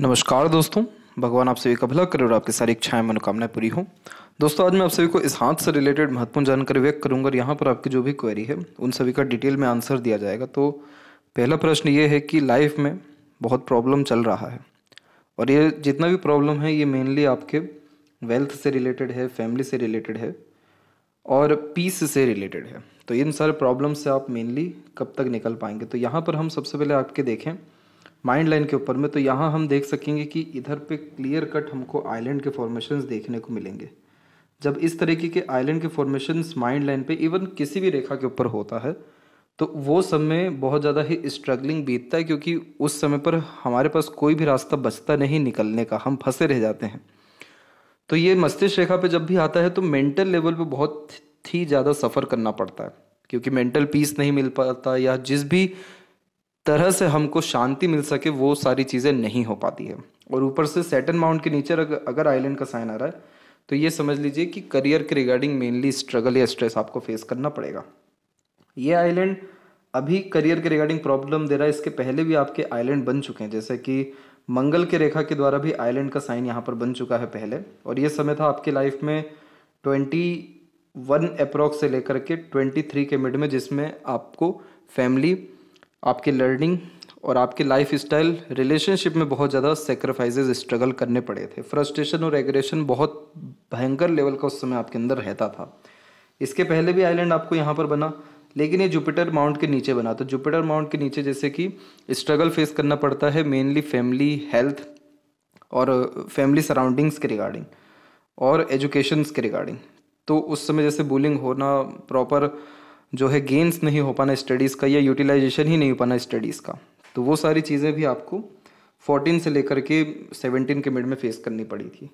नमस्कार दोस्तों भगवान आप सभी का भला करे और आपकी सारी इच्छाएं मनोकामनाएं पूरी हो दोस्तों आज मैं आप सभी को इस हाथ से रिलेटेड महत्वपूर्ण जानकारी व्यक्त करूंगा और यहाँ पर आपकी जो भी क्वेरी है उन सभी का डिटेल में आंसर दिया जाएगा तो पहला प्रश्न ये है कि लाइफ में बहुत प्रॉब्लम चल रहा है और ये जितना भी प्रॉब्लम है ये मेनली आपके वेल्थ से रिलेटेड है फैमिली से रिलेटेड है और पीस से रिलेटेड है तो इन सारे प्रॉब्लम से आप मेनली कब तक निकल पाएंगे तो यहाँ पर हम सबसे पहले आपके देखें माइंड लाइन के ऊपर में तो यहाँ हम देख सकेंगे कि इधर पे क्लियर कट हमको आइलैंड के फॉर्मेशंस देखने को मिलेंगे जब इस तरीके के आइलैंड के फॉर्मेशंस माइंड लाइन पे इवन किसी भी रेखा के ऊपर होता है तो वो समय बहुत ज़्यादा ही स्ट्रगलिंग बीतता है क्योंकि उस समय पर हमारे पास कोई भी रास्ता बचता नहीं निकलने का हम फंसे रह जाते हैं तो ये मस्तिष्क रेखा पे जब भी आता है तो मेंटल लेवल पे बहुत ही ज़्यादा सफ़र करना पड़ता है क्योंकि मेंटल पीस नहीं मिल पाता या जिस भी तरह से हमको शांति मिल सके वो सारी चीज़ें नहीं हो पाती है और ऊपर से सेटन माउंट के नीचे अगर आइलैंड का साइन आ रहा है तो ये समझ लीजिए कि करियर के रिगार्डिंग मेनली स्ट्रगल या स्ट्रेस आपको फेस करना पड़ेगा ये आइलैंड अभी करियर के रिगार्डिंग प्रॉब्लम दे रहा है इसके पहले भी आपके आइलैंड बन चुके हैं जैसे कि मंगल के रेखा के द्वारा भी आइलैंड का साइन यहाँ पर बन चुका है पहले और ये समय था आपके लाइफ में ट्वेंटी वन अप्रॉक्स से लेकर के ट्वेंटी थ्री के मिड में जिसमें आपको फैमिली आपके लर्निंग और आपके लाइफ स्टाइल रिलेशनशिप में बहुत ज़्यादा सेक्रीफाइजेज स्ट्रगल करने पड़े थे फ्रस्ट्रेशन और एग्रेशन बहुत भयंकर लेवल का उस समय आपके अंदर रहता था इसके पहले भी आइलैंड आपको यहाँ पर बना लेकिन ये जुपिटर माउंट के नीचे बना तो जुपिटर माउंट के नीचे जैसे कि स्ट्रगल फेस करना पड़ता है मेनली फैमिली हेल्थ और फैमिली सराउंडिंग्स के रिगार्डिंग और एजुकेशन के रिगार्डिंग तो उस समय जैसे बुलिंग होना प्रॉपर जो है गेंस नहीं हो पाना स्टडीज़ का या यूटिलाइजेशन ही नहीं हो पाना स्टडीज़ का तो वो सारी चीज़ें भी आपको फोर्टीन से लेकर के 17 के मिड में फेस करनी पड़ी थी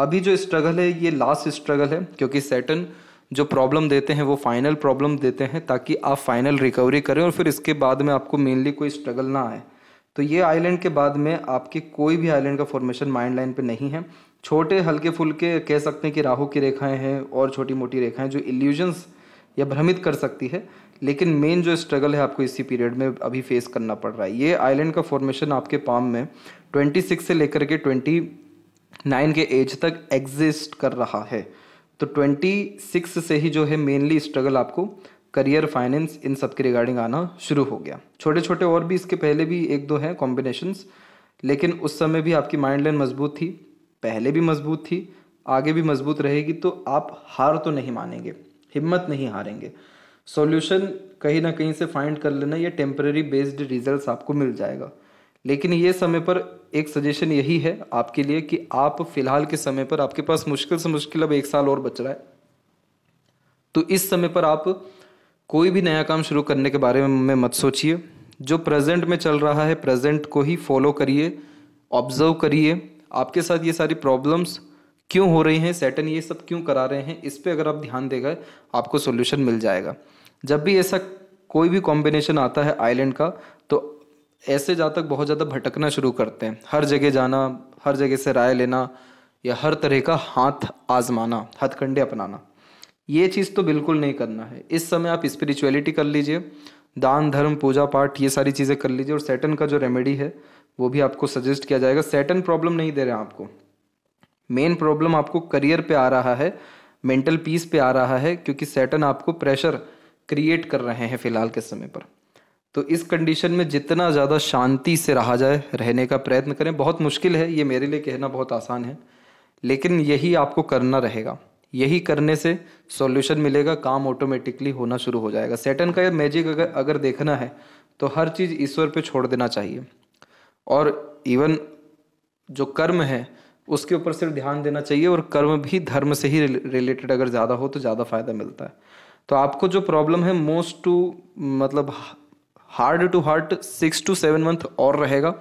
अभी जो स्ट्रगल है ये लास्ट स्ट्रगल है क्योंकि सेटन जो प्रॉब्लम देते हैं वो फाइनल प्रॉब्लम देते हैं ताकि आप फाइनल रिकवरी करें और फिर इसके बाद में आपको मेनली कोई स्ट्रगल ना आए तो ये आइलैंड के बाद में आपके कोई भी आइलैंड का फॉर्मेशन माइंड लाइन पे नहीं है छोटे हल्के फुल्के कह सकते हैं कि राहू की रेखाएं हैं और छोटी मोटी रेखाएं जो इल्यूजन्स या भ्रमित कर सकती है लेकिन मेन जो स्ट्रगल है आपको इसी पीरियड में अभी फेस करना पड़ रहा है ये आइलैंड का फॉर्मेशन आपके पाम में 26 से लेकर के 29 के एज तक एग्जिस्ट कर रहा है तो 26 से ही जो है मेनली स्ट्रगल आपको करियर फाइनेंस इन सब के रिगार्डिंग आना शुरू हो गया छोटे छोटे और भी इसके पहले भी एक दो हैं कॉम्बिनेशंस लेकिन उस समय भी आपकी माइंड लाइन मजबूत थी पहले भी मजबूत थी आगे भी मजबूत रहेगी तो आप हार तो नहीं मानेंगे हिम्मत नहीं हारेंगे सॉल्यूशन कहीं ना कहीं से फाइंड कर लेना ये टेम्प्रेरी बेस्ड रिजल्ट्स आपको मिल जाएगा लेकिन ये समय पर एक सजेशन यही है आपके लिए कि आप फिलहाल के समय पर आपके पास मुश्किल से मुश्किल अब एक साल और बच रहा है तो इस समय पर आप कोई भी नया काम शुरू करने के बारे में मत सोचिए जो प्रेजेंट में चल रहा है प्रेजेंट को ही फॉलो करिए ऑब्जर्व करिए आपके साथ ये सारी प्रॉब्लम्स क्यों हो रही हैं सैटन ये सब क्यों करा रहे हैं इस पर अगर आप ध्यान देगा आपको सोल्यूशन मिल जाएगा जब भी ऐसा कोई भी कॉम्बिनेशन आता है आइलैंड का तो ऐसे जातक बहुत ज़्यादा भटकना शुरू करते हैं हर जगह जाना हर जगह से राय लेना या हर तरह का हाथ आजमाना हथकंडे अपनाना ये चीज़ तो बिल्कुल नहीं करना है इस समय आप स्पिरिचुअलिटी कर लीजिए दान धर्म पूजा पाठ ये सारी चीज़ें कर लीजिए और सैटन का जो रेमेडी है वो भी आपको सजेस्ट किया जाएगा सैटन प्रॉब्लम नहीं दे रहे हैं आपको मेन प्रॉब्लम आपको करियर पे आ रहा है मेंटल पीस पे आ रहा है क्योंकि सैटन आपको प्रेशर क्रिएट कर रहे हैं फिलहाल के समय पर तो इस कंडीशन में जितना ज़्यादा शांति से रहा जाए रहने का प्रयत्न करें बहुत मुश्किल है ये मेरे लिए कहना बहुत आसान है लेकिन यही आपको करना रहेगा यही करने से सॉल्यूशन मिलेगा काम ऑटोमेटिकली होना शुरू हो जाएगा सेटन का मैजिक अगर अगर देखना है तो हर चीज़ ईश्वर पे छोड़ देना चाहिए और इवन जो कर्म है उसके ऊपर सिर्फ ध्यान देना चाहिए और कर्म भी धर्म से ही रिलेटेड अगर ज़्यादा हो तो ज़्यादा फायदा मिलता है तो आपको जो प्रॉब्लम है मोस्ट टू मतलब hard to heart six to seven month और रहेगा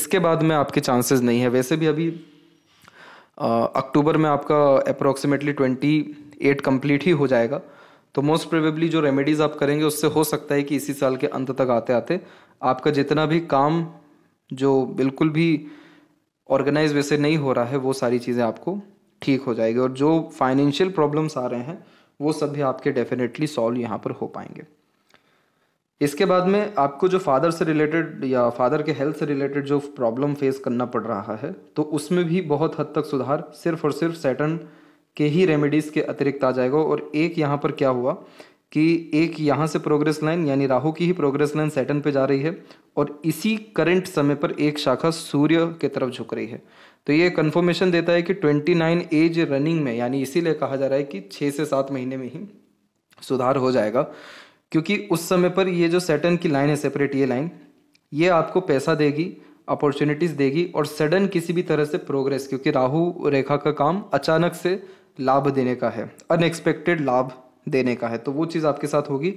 इसके बाद में आपके चांसेस नहीं है वैसे भी अभी अक्टूबर में आपका अप्रोक्सीमेटली ट्वेंटी एट कम्प्लीट ही हो जाएगा तो मोस्ट प्रोबेबली जो रेमेडीज़ आप करेंगे उससे हो सकता है कि इसी साल के अंत तक आते आते आपका जितना भी काम जो बिल्कुल भी ऑर्गेनाइज वैसे नहीं हो रहा है वो सारी चीज़ें आपको ठीक हो जाएगी और जो फाइनेंशियल प्रॉब्लम्स आ रहे हैं वो सब भी आपके डेफिनेटली सॉल्व यहाँ पर हो पाएंगे इसके बाद में आपको जो फादर से रिलेटेड या फादर के हेल्थ से रिलेटेड जो प्रॉब्लम फेस करना पड़ रहा है तो उसमें भी बहुत हद तक सुधार सिर्फ और सिर्फ सैटर्न के ही रेमेडीज़ के अतिरिक्त आ जाएगा और एक यहाँ पर क्या हुआ कि एक यहाँ से प्रोग्रेस लाइन यानी राहु की ही प्रोग्रेस लाइन सैटन पे जा रही है और इसी करंट समय पर एक शाखा सूर्य की तरफ झुक रही है तो ये कंफर्मेशन देता है कि 29 एज रनिंग में यानी इसीलिए कहा जा रहा है कि छः से सात महीने में ही सुधार हो जाएगा क्योंकि उस समय पर ये जो सैटन की लाइन है सेपरेट ये लाइन ये आपको पैसा देगी अपॉर्चुनिटीज़ देगी और सडन किसी भी तरह से प्रोग्रेस क्योंकि राहु रेखा का काम अचानक से लाभ देने का है अनएक्सपेक्टेड लाभ देने का है तो वो चीज़ आपके साथ होगी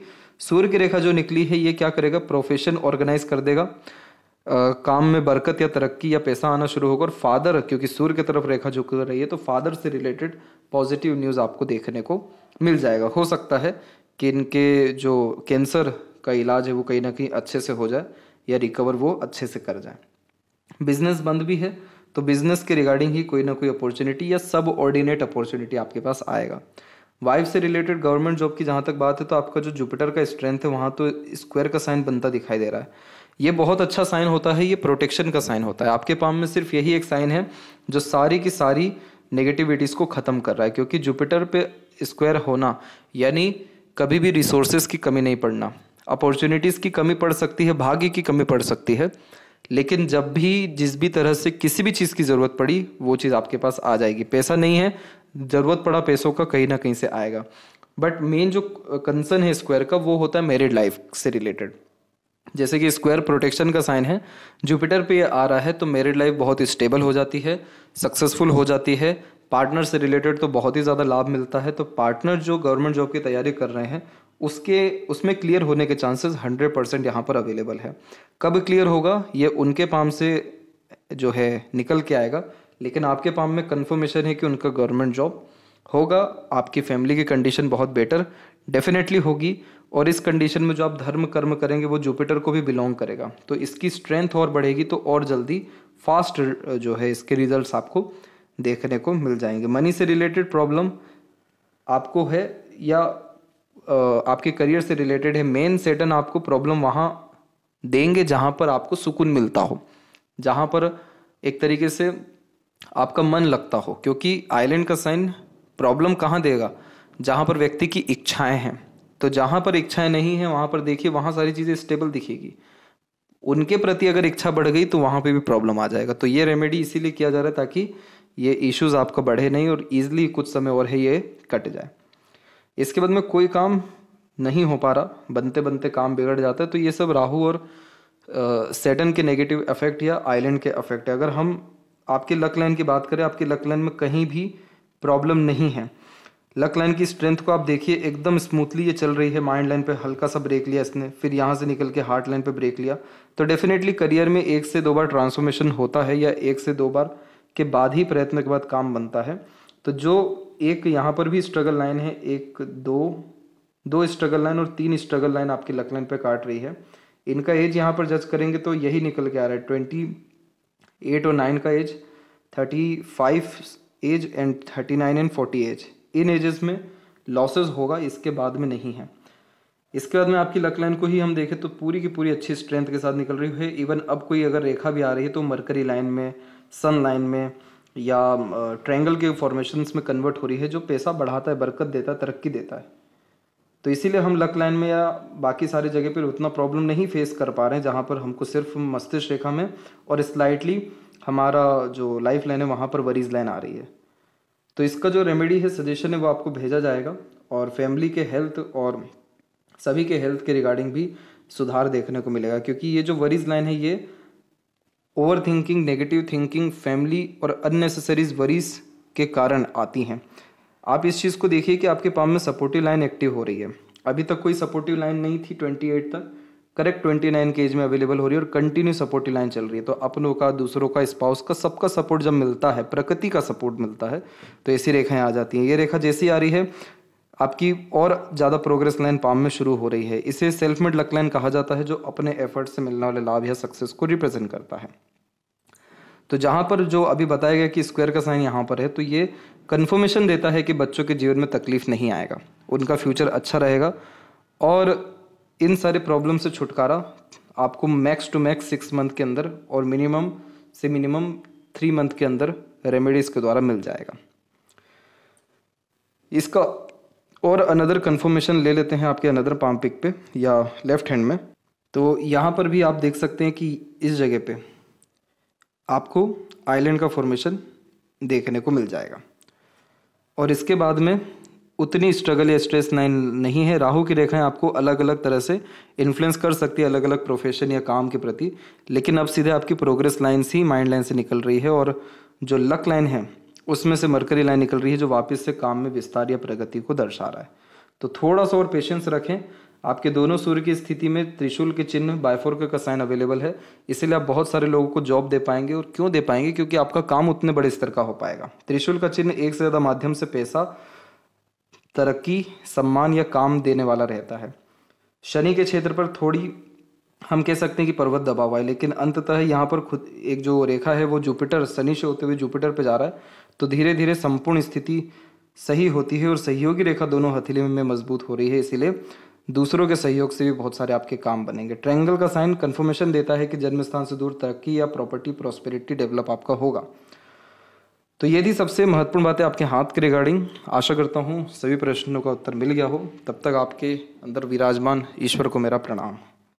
सूर्य की रेखा जो निकली है ये क्या करेगा प्रोफेशन ऑर्गेनाइज कर देगा आ, काम में बरकत या तरक्की या पैसा आना शुरू होगा और फादर क्योंकि सूर्य की तरफ रेखा झुक रही है तो फादर से रिलेटेड पॉजिटिव न्यूज़ आपको देखने को मिल जाएगा हो सकता है कि इनके जो कैंसर का इलाज है वो कहीं ना कहीं अच्छे से हो जाए या रिकवर वो अच्छे से कर जाए बिजनेस बंद भी है तो बिजनेस के रिगार्डिंग ही कोई ना कोई अपॉर्चुनिटी या सब ऑर्डिनेट अपॉर्चुनिटी आपके पास आएगा वाइफ से रिलेटेड गवर्नमेंट जॉब की जहाँ तक बात है तो आपका जो जुपिटर का स्ट्रेंथ है वहाँ तो स्क्वायर का साइन बनता दिखाई दे रहा है ये बहुत अच्छा साइन होता है ये प्रोटेक्शन का साइन होता है आपके पाम में सिर्फ यही एक साइन है जो सारी की सारी नेगेटिविटीज़ को ख़त्म कर रहा है क्योंकि जुपिटर पे स्क्वायर होना यानी कभी भी रिसोर्सेज की कमी नहीं पड़ना अपॉर्चुनिटीज़ की कमी पड़ सकती है भाग्य की कमी पड़ सकती है लेकिन जब भी जिस भी तरह से किसी भी चीज़ की ज़रूरत पड़ी वो चीज़ आपके पास आ जाएगी पैसा नहीं है ज़रूरत पड़ा पैसों का कहीं ना कहीं से आएगा बट मेन जो कंसर्न है स्क्वायर का वो होता है मेरिड लाइफ से रिलेटेड जैसे कि स्क्वायर प्रोटेक्शन का साइन है जुपिटर पे आ रहा है तो मेरिड लाइफ बहुत स्टेबल हो जाती है सक्सेसफुल हो जाती है पार्टनर से रिलेटेड तो बहुत ही ज़्यादा लाभ मिलता है तो पार्टनर जो गवर्नमेंट जॉब की तैयारी कर रहे हैं उसके उसमें क्लियर होने के चांसेस 100 परसेंट यहाँ पर अवेलेबल है कब क्लियर होगा ये उनके पाम से जो है निकल के आएगा लेकिन आपके पाम में कन्फर्मेशन है कि उनका गवर्नमेंट जॉब होगा आपकी फैमिली की कंडीशन बहुत बेटर डेफिनेटली होगी और इस कंडीशन में जो आप धर्म कर्म करेंगे वो जुपिटर को भी बिलोंग करेगा तो इसकी स्ट्रेंथ और बढ़ेगी तो और जल्दी फास्ट जो है इसके रिजल्ट्स आपको देखने को मिल जाएंगे मनी से रिलेटेड प्रॉब्लम आपको है या आपके करियर से रिलेटेड है मेन सेटन आपको प्रॉब्लम वहाँ देंगे जहाँ पर आपको सुकून मिलता हो जहाँ पर एक तरीके से आपका मन लगता हो क्योंकि आइलैंड का साइन प्रॉब्लम कहाँ देगा जहाँ पर व्यक्ति की इच्छाएं हैं तो जहाँ पर इच्छाएं नहीं हैं वहाँ पर देखिए वहाँ सारी चीज़ें स्टेबल दिखेगी उनके प्रति अगर इच्छा बढ़ गई तो वहाँ पे भी प्रॉब्लम आ जाएगा तो ये रेमेडी इसीलिए किया जा रहा है ताकि ये इश्यूज आपका बढ़े नहीं और ईजिली कुछ समय और है ये कट जाए इसके बाद में कोई काम नहीं हो पा रहा बनते बनते काम बिगड़ जाता है तो ये सब राहु और सेटन के नेगेटिव इफेक्ट या आइलैंड के इफेक्ट है अगर हम आपके लक लाइन की बात करें आपके लक लाइन में कहीं भी प्रॉब्लम नहीं है लक लाइन की स्ट्रेंथ को आप देखिए एकदम स्मूथली ये चल रही है माइंड लाइन पे हल्का सा ब्रेक लिया इसने फिर यहाँ से निकल के हार्ट लाइन पे ब्रेक लिया तो डेफिनेटली करियर में एक से दो बार ट्रांसफॉर्मेशन होता है या एक से दो बार के बाद ही प्रयत्न के बाद काम बनता है तो जो एक यहाँ पर भी स्ट्रगल लाइन है एक दो दो स्ट्रगल लाइन और तीन स्ट्रगल लाइन आपकी लक लाइन पर काट रही है इनका एज यहाँ पर जज करेंगे तो यही निकल के आ रहा है ट्वेंटी एट और नाइन का age thirty five age and thirty nine and forty age in ages में लॉसेज होगा इसके बाद में नहीं है इसके बाद में आपकी लक लाइन को ही हम देखें तो पूरी की पूरी अच्छी स्ट्रेंथ के साथ निकल रही है इवन अब कोई अगर रेखा भी आ रही है तो मरकरी लाइन में सन लाइन में या ट्रायंगल के फॉर्मेशंस में कन्वर्ट हो रही है जो पैसा बढ़ाता है बरकत देता है तरक्की देता है तो इसीलिए हम लक लाइन में या बाकी सारी जगह पर उतना प्रॉब्लम नहीं फेस कर पा रहे हैं जहाँ पर हमको सिर्फ मस्तिष्क रेखा में और स्लाइटली हमारा जो लाइफ लाइन है वहाँ पर वरीज लाइन आ रही है तो इसका जो रेमेडी है सजेशन है वो आपको भेजा जाएगा और फैमिली के हेल्थ और सभी के हेल्थ के रिगार्डिंग भी सुधार देखने को मिलेगा क्योंकि ये जो वरीज लाइन है ये over thinking negative thinking family और अननेसेसरीज वरीज के कारण आती हैं आप इस चीज़ को देखिए कि आपके पाम में सपोर्टिव लाइन एक्टिव हो रही है अभी तक कोई सपोर्टिव लाइन नहीं थी ट्वेंटी एट तक करेक्ट ट्वेंटी नाइन के एज में अवेलेबल हो रही है और कंटिन्यू सपोर्टिव लाइन चल रही है तो अपनों का दूसरों का स्पाउस का सबका सपोर्ट जब मिलता है प्रकृति का सपोर्ट मिलता है तो ऐसी रेखाएं आ जाती हैं ये रेखा जैसी आ रही है आपकी और ज़्यादा प्रोग्रेस लाइन पाम में शुरू हो रही है इसे सेल्फ मेड लक लाइन कहा जाता है जो अपने एफर्ट से मिलने वाले लाभ या सक्सेस को रिप्रेजेंट करता है तो जहाँ पर जो अभी बताया गया कि स्क्वायर का साइन यहाँ पर है तो ये कन्फर्मेशन देता है कि बच्चों के जीवन में तकलीफ नहीं आएगा उनका फ्यूचर अच्छा रहेगा और इन सारे प्रॉब्लम से छुटकारा आपको max to max six month के अंदर और मिनिमम से मिनिमम थ्री मंथ के अंदर रेमेडीज़ के द्वारा मिल जाएगा इसका और अनदर कन्फर्मेशन ले लेते हैं आपके अनदर पाम पिक पे या लेफ़्ट हैंड में तो यहाँ पर भी आप देख सकते हैं कि इस जगह पे आपको आइलैंड का फॉर्मेशन देखने को मिल जाएगा और इसके बाद में उतनी स्ट्रगल या स्ट्रेस लाइन नहीं है राहु की रेखाएं आपको अलग अलग तरह से इन्फ्लुएंस कर सकती है अलग अलग प्रोफेशन या काम के प्रति लेकिन अब सीधे आपकी प्रोग्रेस लाइन्स ही माइंड लाइन से निकल रही है और जो लक लाइन है उसमें से मरकरी लाइन निकल रही है जो वापस से काम में विस्तार या प्रगति को दर्शा रहा है तो थोड़ा सा और पेशेंस रखें आपके दोनों सूर्य की स्थिति में त्रिशूल के चिन्ह बायफोर्क का साइन अवेलेबल है इसलिए आप बहुत सारे लोगों को जॉब दे पाएंगे और क्यों दे पाएंगे क्योंकि आपका काम उतने बड़े स्तर का हो पाएगा त्रिशूल का चिन्ह एक से ज़्यादा माध्यम से पैसा तरक्की सम्मान या काम देने वाला रहता है शनि के क्षेत्र पर थोड़ी हम कह सकते हैं कि पर्वत दबा हुआ है लेकिन अंततः यहाँ पर खुद एक जो रेखा है वो जुपिटर शनि से होते हुए जुपिटर पर जा रहा है तो धीरे धीरे संपूर्ण स्थिति सही होती है और सहयोगी रेखा दोनों हथेली में मजबूत हो रही है इसीलिए दूसरों के सहयोग से भी बहुत सारे आपके काम बनेंगे ट्रायंगल का साइन कंफर्मेशन देता है कि जन्म स्थान से दूर तरक्की या प्रॉपर्टी प्रॉस्पेरिटी डेवलप आपका होगा तो ये थी सबसे महत्वपूर्ण बातें आपके हाथ के रिगार्डिंग आशा करता हूँ सभी प्रश्नों का उत्तर मिल गया हो तब तक आपके अंदर विराजमान ईश्वर को मेरा प्रणाम